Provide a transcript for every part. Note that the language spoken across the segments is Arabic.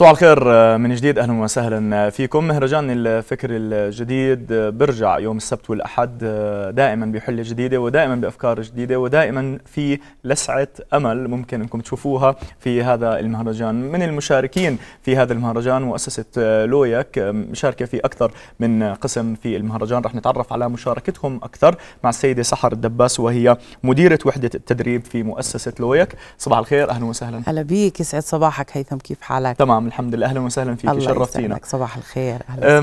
صباح الخير آه، من جديد اهلا وسهلا آه، فيكم مهرجان الفكر الجديد آه، برجع يوم السبت والاحد دائما بحله جديده ودائما بافكار جديده ودائما في لسعه امل ممكن انكم تشوفوها في هذا المهرجان من المشاركين في هذا المهرجان مؤسسه لويك مشاركه في اكثر من قسم في المهرجان رح نتعرف على مشاركتهم اكثر مع السيده سحر الدباس وهي مديره وحده التدريب في مؤسسه لويك صباح الخير اهلا وسهلا هلا بيك يسعد صباحك هيثم كيف حالك تمام الحمد لله اهلا وسهلا فيك الله شرفتينا صباح الخير اهلا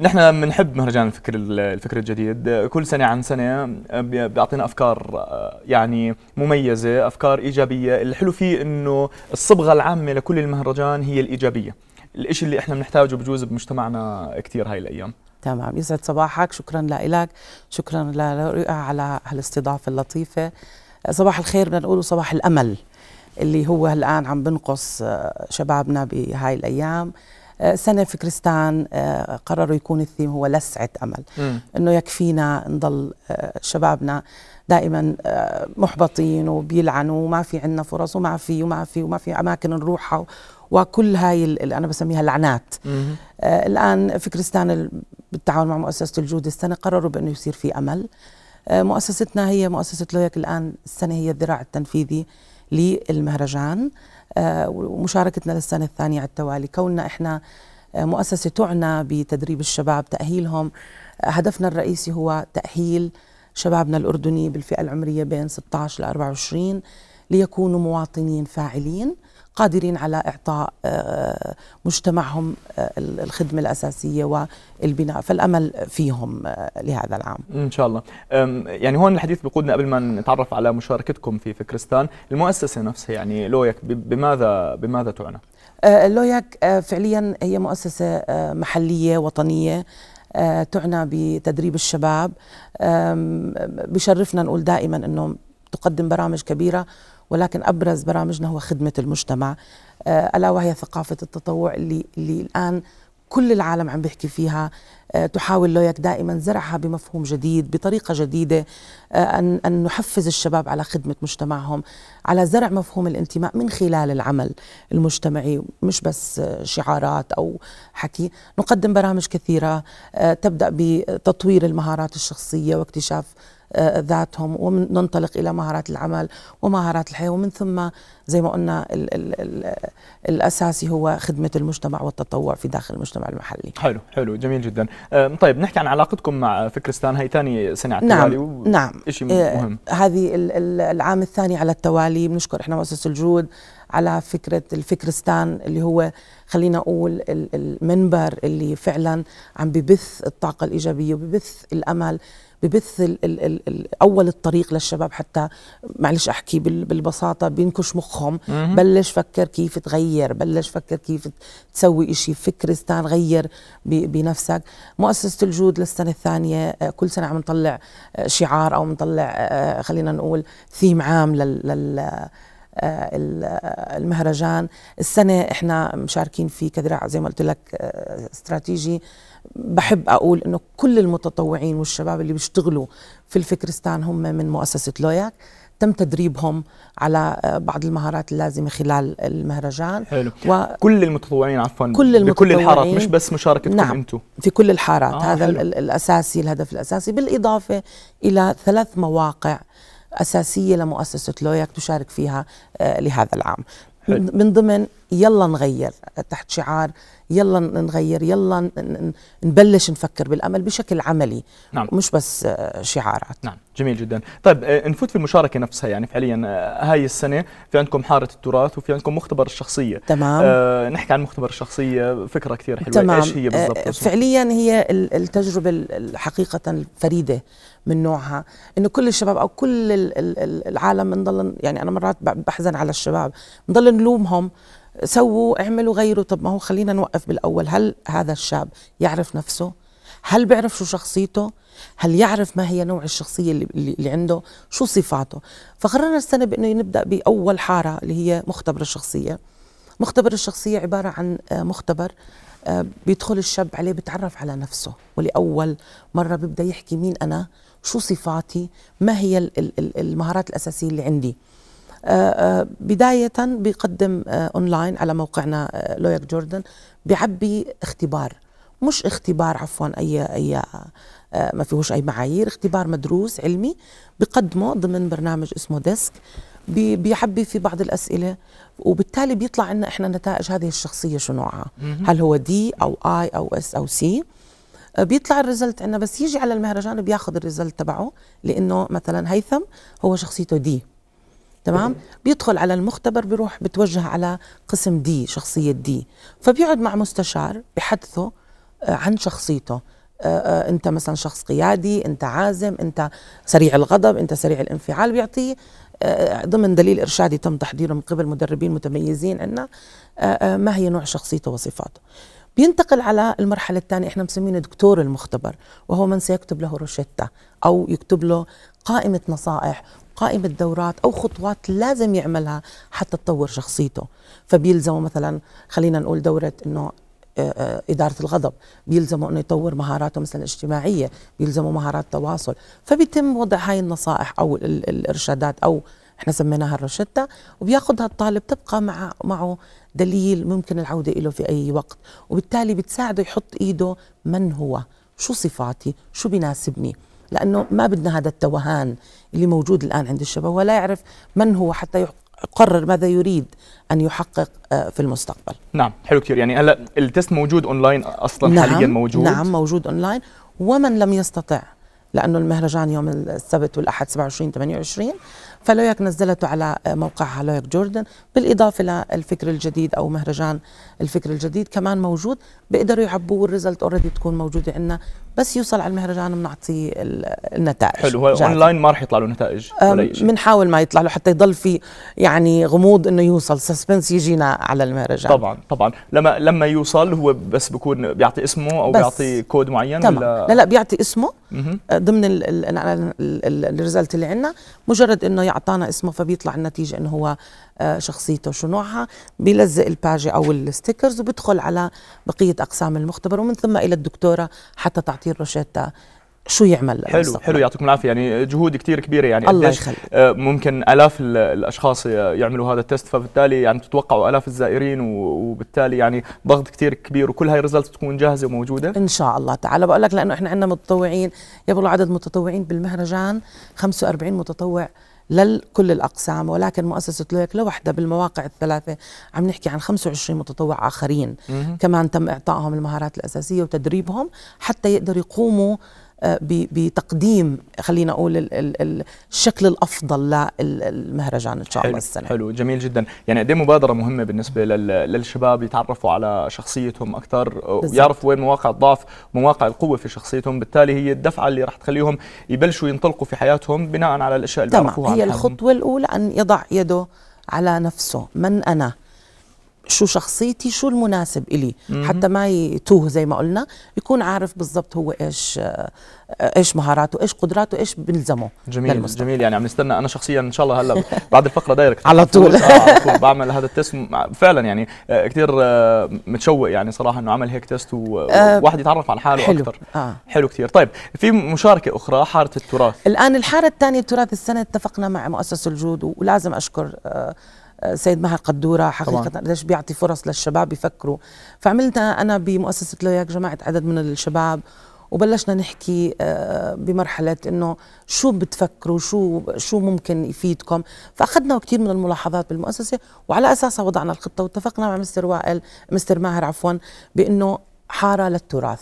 نحن بنحب مهرجان الفكر الفكر الجديد كل سنه عن سنه بيعطينا افكار آه، يعني مميزه افكار ايجابيه الحلو فيه انه الصبغه العامه لكل المهرجان هي الايجابيه الشيء اللي احنا بنحتاجه بجوز بمجتمعنا كثير هاي الايام تمام يسعد صباحك شكرا لك شكرا لرؤى على هالاستضافه اللطيفه صباح الخير بدنا نقول صباح الامل اللي هو الآن عم بنقص آه، شبابنا بهاي الأيام آه، سنة في كريستان آه، قرروا يكون الثيم هو لسعة أمل م. أنه يكفينا نضل شبابنا دائما محبطين وبيلعنوا وما في عندنا فرص وما في وما في وما في أماكن نروحها وكل هاي اللي أنا بسميها لعنات الان الآن كريستان بالتعاون مع مؤسسة الجود السنة قرروا بأنه يصير في أمل مؤسستنا هي مؤسسة لويك الآن السنة هي الذراع التنفيذي للمهرجان آه، ومشاركتنا للسنة الثانية على التوالي كوننا إحنا آه، مؤسسة تعنى بتدريب الشباب تأهيلهم آه، هدفنا الرئيسي هو تأهيل شبابنا الأردني بالفئة العمرية بين 16 ل 24 ليكونوا مواطنين فاعلين قادرين على إعطاء آه، مجتمعهم آه، الخدمة الأساسية والبناء فالأمل فيهم آه، لهذا العام إن شاء الله يعني هون الحديث بقودنا قبل ما نتعرف على مشاركتكم في فكرستان المؤسسة نفسها يعني لويك بماذا بماذا تعنى؟ لويك فعليا هي مؤسسة محلية وطنية تعنى بتدريب الشباب بشرفنا نقول دائما انه تقدم برامج كبيرة ولكن أبرز برامجنا هو خدمة المجتمع آه، ألا وهي ثقافة التطوع اللي, اللي الآن كل العالم عم بيحكي فيها آه، تحاول لويك دائما زرعها بمفهوم جديد بطريقة جديدة آه، أن, أن نحفز الشباب على خدمة مجتمعهم على زرع مفهوم الانتماء من خلال العمل المجتمعي مش بس شعارات أو حكي نقدم برامج كثيرة تبدأ بتطوير المهارات الشخصية واكتشاف آه، ذاتهم وننطلق الى مهارات العمل ومهارات الحياه ومن ثم زي ما قلنا الـ الـ الـ الاساسي هو خدمه المجتمع والتطوع في داخل المجتمع المحلي. حلو حلو جميل جدا. آه، طيب نحكي عن علاقتكم مع فكرستان هي ثاني سنه على التوالي نعم نعم شيء آه، مهم. هذه العام الثاني على التوالي بنشكر احنا مؤسسه الجود على فكرة الفكرستان اللي هو خلينا أقول المنبر اللي فعلا عم ببث الطاقة الإيجابية وببث الأمل ببث ال ال ال الـ اول الطريق للشباب حتى معلش احكي بالبساطه بينكش مخهم مم. بلش فكر كيف تغير بلش فكر كيف تسوي إشي فكر استان غير بنفسك مؤسسه الجود للسنه الثانيه آه، كل سنه عم نطلع آه، شعار او نطلع آه، خلينا نقول ثيم عام لل, لل آه، المهرجان السنة احنا مشاركين فيه كذراع زي ما قلت لك آه، استراتيجي بحب أقول أنه كل المتطوعين والشباب اللي بيشتغلوا في الفكرستان هم من مؤسسة لوياك تم تدريبهم على آه، بعض المهارات اللازمه خلال المهرجان حلو و... كل المتطوعين عفوا كل المتطوعين بكل الحارات مش بس مشاركتكم نعم انتو. في كل الحارات آه هذا حلو. الاساسي الهدف الاساسي بالاضافه الى ثلاث مواقع أساسية لمؤسسة لوياك تشارك فيها آه، لهذا العام من ضمن يلا نغير تحت شعار يلا نغير يلا نبلش نفكر بالامل بشكل عملي نعم. مش بس آه، شعارات نعم جميل جدا طيب آه، نفوت في المشاركه نفسها يعني فعليا آه، هاي السنه في عندكم حاره التراث وفي عندكم مختبر الشخصيه تمام آه نحكي عن مختبر الشخصيه فكره كثير حلوه تمام. ايش هي بالضبط فعليا هي التجربه حقيقه الفريده من نوعها انه كل الشباب او كل العالم بنضل يعني انا مرات بحزن على الشباب بنضل نلومهم سووا اعملوا غيروا طب ما هو خلينا نوقف بالاول هل هذا الشاب يعرف نفسه هل بيعرف شو شخصيته هل يعرف ما هي نوع الشخصيه اللي, اللي عنده شو صفاته فقررنا السنه بانه نبدا باول حاره اللي هي مختبر الشخصيه مختبر الشخصيه عباره عن آه، مختبر آه، بيدخل الشاب عليه بيتعرف على نفسه ولاول مره بيبدا يحكي مين انا شو صفاتي ما هي المهارات الاساسيه اللي عندي بداية بيقدم أونلاين آه، على موقعنا لويك آه، جوردن بيعبي اختبار مش اختبار عفوا أي أي آه، ما فيهوش أي معايير اختبار مدروس علمي بقدمه ضمن برنامج اسمه ديسك بيعبي في بعض الاسئله وبالتالي بيطلع عنا احنا نتائج هذه الشخصيه شو نوعها هل هو دي او اي او اس او سي بيطلع الريزلت عنا بس يجي على المهرجان بياخذ الريزلت تبعه لانه مثلا هيثم هو شخصيته دي تمام بيدخل على المختبر بيروح بتوجه على قسم دي شخصيه دي فبيقعد مع مستشار بحدثه آه، عن شخصيته آه، آه، انت مثلا شخص قيادي انت عازم انت سريع الغضب انت سريع الانفعال بيعطيه ضمن دليل ارشادي تم تحضيره من قبل مدربين متميزين عندنا ما هي نوع شخصيته وصفاته بينتقل على المرحلة الثانية احنا مسمينه دكتور المختبر وهو من سيكتب له روشتة أو يكتب له قائمة نصائح قائمة دورات أو خطوات لازم يعملها حتى تطور شخصيته فبيلزمه مثلا خلينا نقول دورة أنه آه، آه، إدارة الغضب بيلزمه أنه يطور مهاراته مثلا الاجتماعية بيلزمه مهارات تواصل فبيتم وضع هاي النصائح أو الإرشادات أو احنا سميناها الروشتة وبياخذها الطالب تبقى مع معه دليل ممكن العودة له في أي وقت وبالتالي بتساعده يحط إيده من هو شو صفاتي شو بيناسبني لانه ما بدنا هذا التوهان اللي موجود الان عند الشباب ولا يعرف من هو حتى يقرر ماذا يريد ان يحقق آه، في المستقبل. نعم حلو كثير يعني هلا التست موجود اونلاين اصلا نعم حاليا موجود نعم موجود اونلاين ومن لم يستطع لانه المهرجان يوم السبت والاحد 27 28 فلوياك نزلته على موقعها لوياك جوردن بالإضافة للفكر الجديد أو مهرجان الفكر الجديد كمان موجود بيقدروا يعبوه والريزلت اوريدي تكون موجودة عندنا بس يوصل على المهرجان بنعطي النتائج حلو هو اونلاين ما راح يطلع له نتائج بنحاول ما يطلع له حتى يضل في يعني غموض انه يوصل سسبنس يجينا على المهرجان طبعا طبعا لما لما يوصل هو بس بكون بيعطي اسمه او بيعطي كود معين تمام. ولا لا لا بيعطي اسمه ضمن الريزلت اللي عندنا مجرد انه يعطانا اسمه فبيطلع النتيجه انه هو آه، شخصيته شو نوعها بيلزق الباجه او الستيكرز وبيدخل على بقيه اقسام المختبر ومن ثم الى الدكتوره حتى تعطيه الروشته شو يعمل حلو حلو يعطيكم العافيه يعني جهود كثير كبيره يعني الله يخلي. آه، ممكن الاف الاشخاص يعملوا هذا التست فبالتالي يعني تتوقعوا الاف الزائرين وبالتالي يعني ضغط كثير كبير وكل هاي الريزلت تكون جاهزه وموجوده ان شاء الله تعالى بقول لك لانه احنا عندنا متطوعين يبلغ عدد متطوعين بالمهرجان 45 متطوع لكل الاقسام ولكن مؤسسه لويك لوحدها بالمواقع الثلاثه عم نحكي عن 25 متطوع اخرين مم. كمان تم اعطائهم المهارات الاساسيه وتدريبهم حتى يقدروا يقوموا آه، بتقديم خلينا اقول الشكل الافضل للمهرجان ان شاء الله السنه حلو جميل جدا يعني قد إيه مبادره مهمه بالنسبه للشباب يتعرفوا على شخصيتهم اكثر ويعرفوا وين مواقع الضعف ومواقع القوه في شخصيتهم بالتالي هي الدفعه اللي رح تخليهم يبلشوا ينطلقوا في حياتهم بناء على الاشياء اللي تمام هي الخطوه الاولى ان يضع يده على نفسه من انا شو شخصيتي شو المناسب إلي حتى ما يتوه زي ما قلنا يكون عارف بالضبط هو إيش ايش مهاراته ايش قدراته ايش بيلزمه جميل جميل يعني عم نستنى انا شخصيا ان شاء الله هلا بعد الفقره دايركت على طول آه بعمل هذا التيست فعلا يعني آه، كثير آه، متشوق يعني صراحه انه عمل هيك تيست وواحد آه، يتعرف على حاله حلو. اكثر آه. حلو كثير طيب في مشاركه اخرى حاره التراث الان الحاره الثانيه التراث السنه اتفقنا مع مؤسسه الجود ولازم اشكر آه سيد مها قدوره حقيقه طبعا. قديش بيعطي فرص للشباب يفكروا فعملت انا بمؤسسه لوياك جماعه عدد من الشباب وبلشنا نحكي آه، بمرحله انه شو بتفكروا شو شو ممكن يفيدكم فاخذنا كثير من الملاحظات بالمؤسسه وعلى اساسها وضعنا الخطه واتفقنا مع مستر وائل مستر ماهر عفوا بانه حاره للتراث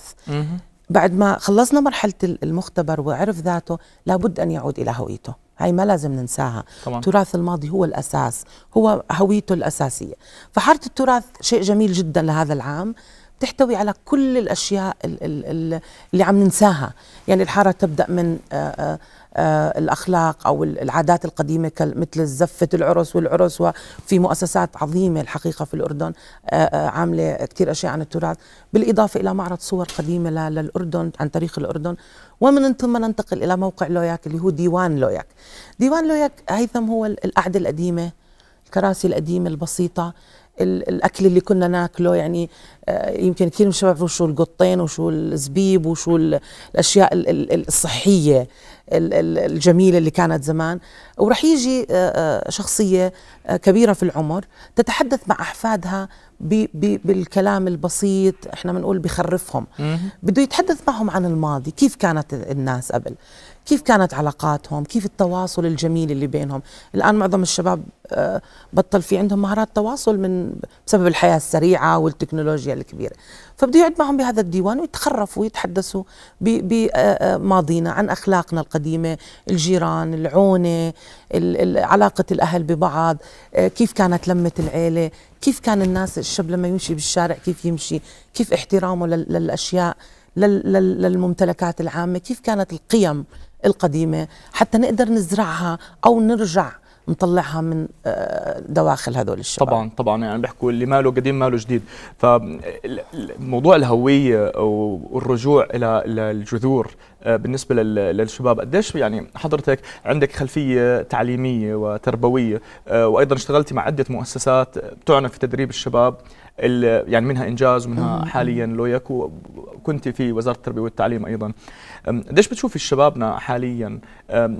بعد ما خلصنا مرحله المختبر وعرف ذاته لابد ان يعود الى هويته هاي ما لازم ننساها طبعا. تراث الماضي هو الأساس هو هويته الأساسية فحارة التراث شيء جميل جدا لهذا العام تحتوي على كل الأشياء اللي عم ننساها يعني الحارة تبدأ من آه، آه، آه، الأخلاق أو العادات القديمة مثل زفة العرس والعرس وفي مؤسسات عظيمة الحقيقة في الأردن عاملة كثير أشياء عن التراث بالإضافة إلى معرض صور قديمة للأردن عن تاريخ الأردن ومن ثم ننتقل إلى موقع لوياك اللي هو ديوان لوياك ديوان لوياك هيثم هو القعدة القديمة الكراسي القديمة البسيطة الاكل اللي كنا ناكله يعني آه، يمكن كثير من الشباب شو القطين وشو الزبيب وشو الاشياء الصحيه الجميله اللي كانت زمان ورح يجي آه، آه، شخصيه كبيره في العمر تتحدث مع احفادها بالكلام البسيط احنا بنقول بخرفهم بده يتحدث معهم عن الماضي كيف كانت الناس قبل كيف كانت علاقاتهم كيف التواصل الجميل اللي بينهم الان معظم الشباب بطل في عندهم مهارات تواصل من بسبب الحياه السريعه والتكنولوجيا الكبيره فبده يقعد معهم بهذا الديوان ويتخرفوا ويتحدثوا بماضينا آه، آه، عن اخلاقنا القديمه الجيران العونه علاقه الاهل ببعض آه، كيف كانت لمه العيله كيف كان الناس الشاب لما يمشي بالشارع كيف يمشي كيف احترامه للاشياء للممتلكات العامه كيف كانت القيم القديمه حتى نقدر نزرعها او نرجع نطلعها من آه، دواخل هذول الشباب طبعا طبعا يعني بيحكوا اللي ماله قديم ماله جديد فموضوع الهويه والرجوع الى الجذور آه، بالنسبه للشباب قديش يعني حضرتك عندك خلفيه تعليميه وتربويه آه، وايضا اشتغلتي مع عده مؤسسات تعنى في تدريب الشباب يعني منها انجاز ومنها حاليا لويك وكنت في وزاره التربيه والتعليم ايضا قديش بتشوفي شبابنا حاليا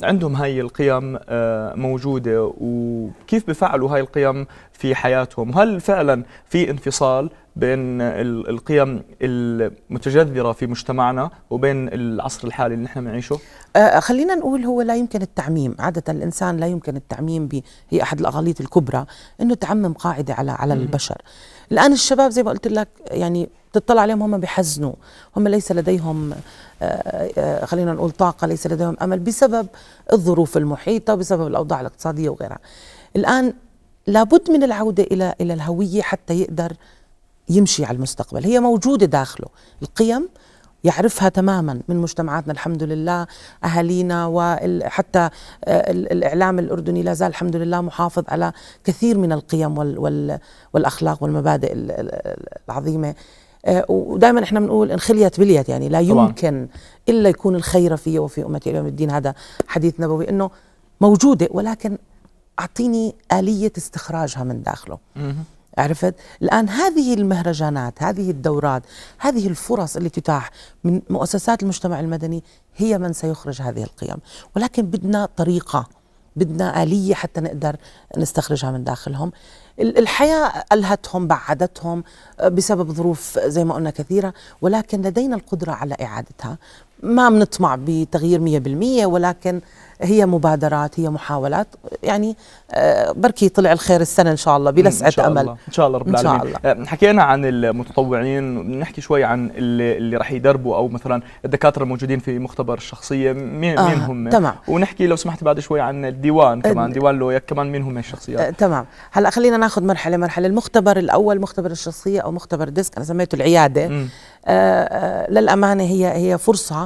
عندهم هاي القيم آه، موجوده وكيف بفعلوا هاي القيم في حياتهم وهل فعلا في انفصال بين القيم المتجذره في مجتمعنا وبين العصر الحالي اللي نحن بنعيشه؟ آه،, آه خلينا نقول هو لا يمكن التعميم، عاده الانسان لا يمكن التعميم ب هي احد الاغاليط الكبرى انه تعمم قاعده على على البشر. الان الشباب زي ما قلت لك يعني تطلع عليهم هم بحزنوا، هم ليس لديهم آه،, آه آه خلينا نقول طاقه، ليس لديهم امل بسبب الظروف المحيطه بسبب الاوضاع الاقتصاديه وغيرها. الان لابد من العوده الى الى الهويه حتى يقدر يمشي على المستقبل هي موجودة داخله القيم يعرفها تماما من مجتمعاتنا الحمد لله أهالينا وحتى آه، الإعلام الأردني لا زال الحمد لله محافظ على كثير من القيم والأخلاق والمبادئ العظيمة آه، ودائما احنا بنقول ان خليت بليت يعني لا يمكن الا يكون الخير في وفي امتي الى يوم الدين هذا حديث نبوي انه موجوده ولكن اعطيني اليه استخراجها من داخله عرفت الآن هذه المهرجانات هذه الدورات هذه الفرص اللي تتاح من مؤسسات المجتمع المدني هي من سيخرج هذه القيم ولكن بدنا طريقة بدنا آلية حتى نقدر نستخرجها من داخلهم الحياة ألهتهم بعدتهم آه، بسبب ظروف زي ما قلنا كثيرة ولكن لدينا القدرة على إعادتها ما بنطمع بتغيير 100% ولكن هي مبادرات هي محاولات يعني آه، بركي طلع الخير السنه ان شاء الله بلسعه امل إن شاء الله. امل ان شاء الله رب العالمين شاء الله. آه، حكينا عن المتطوعين نحكي شوي عن اللي, اللي راح يدربوا او مثلا الدكاتره الموجودين في مختبر الشخصيه مين آه مين هم تمام. ونحكي لو سمحت بعد شوي عن الديوان آه، كمان ديوان لويك كمان مين هم الشخصيات آه تمام هلا خلينا ناخذ مرحله مرحله المختبر الاول مختبر الشخصيه او مختبر ديسك انا سميته العياده آه آه للامانه هي هي فرصه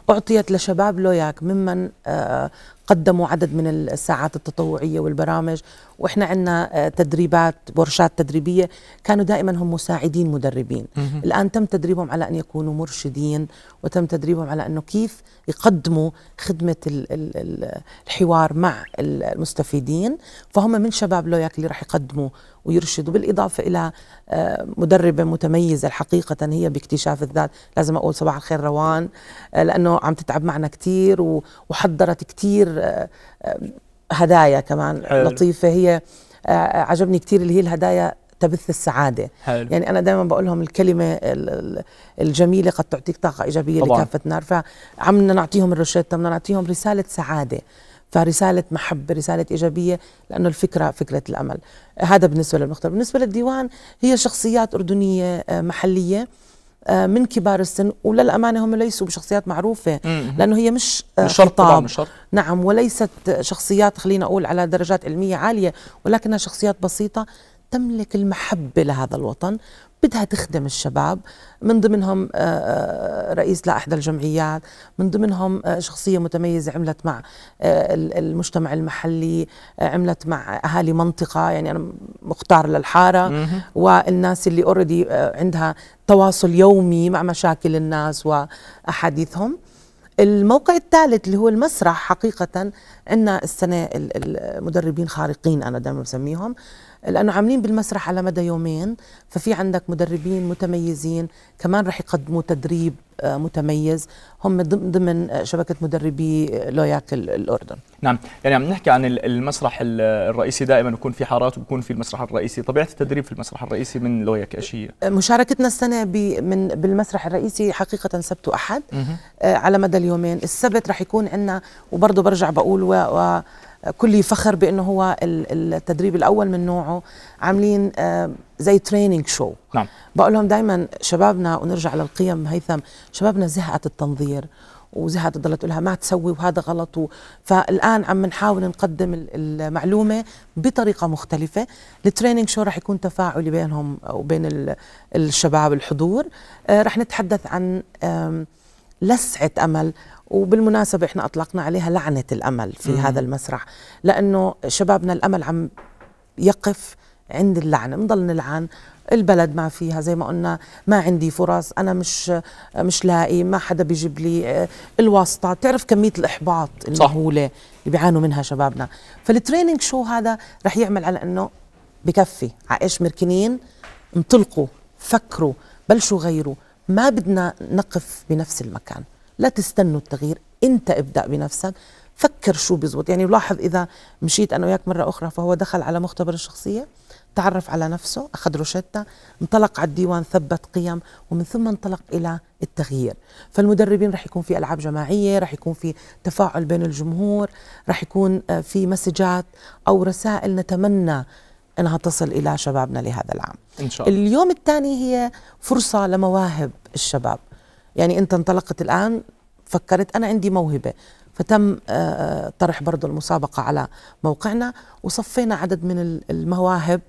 أعطيت لشباب لوياك ممن آه، قدموا عدد من الساعات التطوعية والبرامج وإحنا عندنا آه، تدريبات ورشات تدريبية كانوا دائما هم مساعدين مدربين الآن تم تدريبهم على أن يكونوا مرشدين وتم تدريبهم على أنه كيف يقدموا خدمة الحوار مع المستفيدين فهم من شباب لوياك اللي راح يقدموا ويرشدوا بالإضافة إلى آه، مدربة متميزة حقيقة هي باكتشاف الذات لازم أقول صباح الخير روان لأنه عم تتعب معنا كثير وحضرت كثير آه، آه، هدايا كمان حلو. لطيفه هي آه، عجبني كثير اللي هي الهدايا تبث السعادة حلو. يعني أنا دائما بقول لهم الكلمة الجميلة قد تعطيك طاقة إيجابية طبعا. لكافة نار فعم نعطيهم الروشتة بدنا نعطيهم رسالة سعادة فرسالة محبة رسالة إيجابية لأنه الفكرة فكرة الأمل هذا بالنسبة للمختار بالنسبة للديوان هي شخصيات أردنية محلية آه، من كبار السن وللامانه هم ليسوا بشخصيات معروفه لانه هي مش آه، مش شرط نعم وليست شخصيات خلينا اقول على درجات علميه عاليه ولكنها شخصيات بسيطه تملك المحبة لهذا الوطن بدها تخدم الشباب من ضمنهم آه، آه، رئيس لأحدى الجمعيات من ضمنهم آه، شخصية متميزة عملت مع المجتمع المحلي عملت مع أهالي منطقة يعني أنا مختار للحارة والناس اللي اوريدي عندها تواصل يومي مع مشاكل الناس وأحاديثهم الموقع الثالث اللي هو المسرح حقيقة عندنا السنة المدربين خارقين أنا دائما بسميهم لانه عاملين بالمسرح على مدى يومين ففي عندك مدربين متميزين كمان رح يقدموا تدريب آه، متميز هم ضمن آه، شبكه مدربي آه، لوياك الاردن نعم يعني عم نحكي عن المسرح الرئيسي دائما يكون في حارات وبكون في المسرح الرئيسي طبيعه التدريب في المسرح الرئيسي من لوياك ايش هي مشاركتنا السنه من بالمسرح الرئيسي حقيقه سبت واحد على مدى اليومين السبت رح يكون عندنا وبرضه برجع بقول و, و كلي فخر بانه هو التدريب الاول من نوعه عاملين آه، زي تريننج شو نعم بقول لهم دائما شبابنا ونرجع للقيم هيثم شبابنا زهقت التنظير وزهقت تضل تقولها ما تسوي وهذا غلط فالان عم نحاول نقدم المعلومه بطريقه مختلفه التريننج شو رح يكون تفاعلي بينهم وبين الشباب الحضور آه، رح نتحدث عن لسعه امل وبالمناسبة احنا أطلقنا عليها لعنة الأمل في مم. هذا المسرح لأنه شبابنا الأمل عم يقف عند اللعنة بنضل نلعن البلد ما فيها زي ما قلنا ما عندي فرص انا مش مش لاقي ما حدا بيجيب لي آه، الواسطه تعرف كميه الاحباط المهوله اللي بيعانوا منها شبابنا فالتريننج شو هذا رح يعمل على انه بكفي عايش مركنين انطلقوا فكروا بلشوا غيروا ما بدنا نقف بنفس المكان لا تستنوا التغيير انت ابدا بنفسك فكر شو بزبط يعني لاحظ اذا مشيت انا وياك مره اخرى فهو دخل على مختبر الشخصيه تعرف على نفسه اخذ روشتة انطلق على الديوان ثبت قيم ومن ثم انطلق الى التغيير فالمدربين رح يكون في العاب جماعيه رح يكون في تفاعل بين الجمهور رح يكون آه، في مسجات او رسائل نتمنى انها تصل الى شبابنا لهذا العام ان شاء الله اليوم الثاني هي فرصه لمواهب الشباب يعني انت انطلقت الان فكرت انا عندي موهبه فتم آه، طرح برضو المسابقة على موقعنا وصفينا عدد من المواهب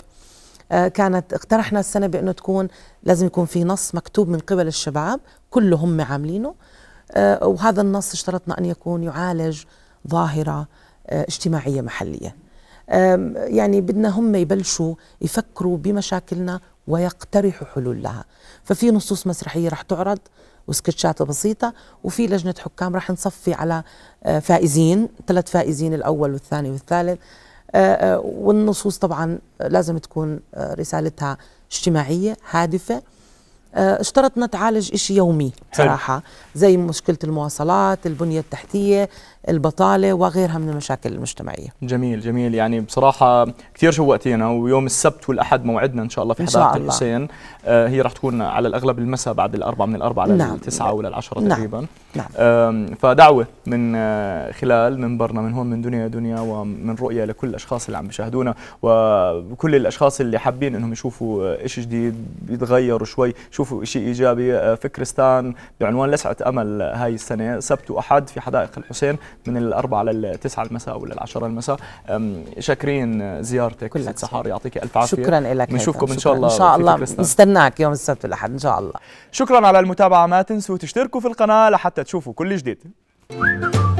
آه، كانت اقترحنا السنة بأنه تكون لازم يكون في نص مكتوب من قبل الشباب كله هم عاملينه آه، وهذا النص اشترطنا أن يكون يعالج ظاهرة اجتماعية محلية يعني بدنا هم يبلشوا يفكروا بمشاكلنا ويقترحوا حلول لها ففي نصوص مسرحية رح تعرض وسكتشاته بسيطه وفي لجنه حكام راح نصفي على آه، فائزين ثلاث فائزين الاول والثاني والثالث آه، آه، والنصوص طبعا لازم تكون رسالتها اجتماعيه هادفه اشترطنا تعالج إشي يومي صراحه زي مشكلة المواصلات البنية التحتية البطاله وغيرها من المشاكل المجتمعيه. جميل جميل يعني بصراحه كثير شوقتينا ويوم السبت والاحد موعدنا ان شاء الله في حدائق الحسين آه هي رح تكون على الاغلب المساء بعد الاربعه من الاربعه نعم. للتسعه نعم. العشره نعم. تقريبا. نعم. فدعوه من آه، خلال منبرنا من هون من دنيا دنيا ومن رؤيه لكل الاشخاص اللي عم بيشاهدونا وكل الاشخاص اللي حابين انهم يشوفوا شيء جديد يتغيروا شوي يشوفوا شيء ايجابي آه، فكرستان بعنوان لسعه امل هاي السنه سبت واحد في حدائق الحسين من الأربعة للتسعه المساء ولا العشرة المساء شاكرين زيارتك ست سحار يعطيك ألف عافية شكرا لك بنشوفكم إن شاء الله إن شاء الله نستناك يوم السبت والأحد إن شاء الله شكرا على المتابعة ما تنسوا تشتركوا في القناة لحتى تشوفوا كل جديد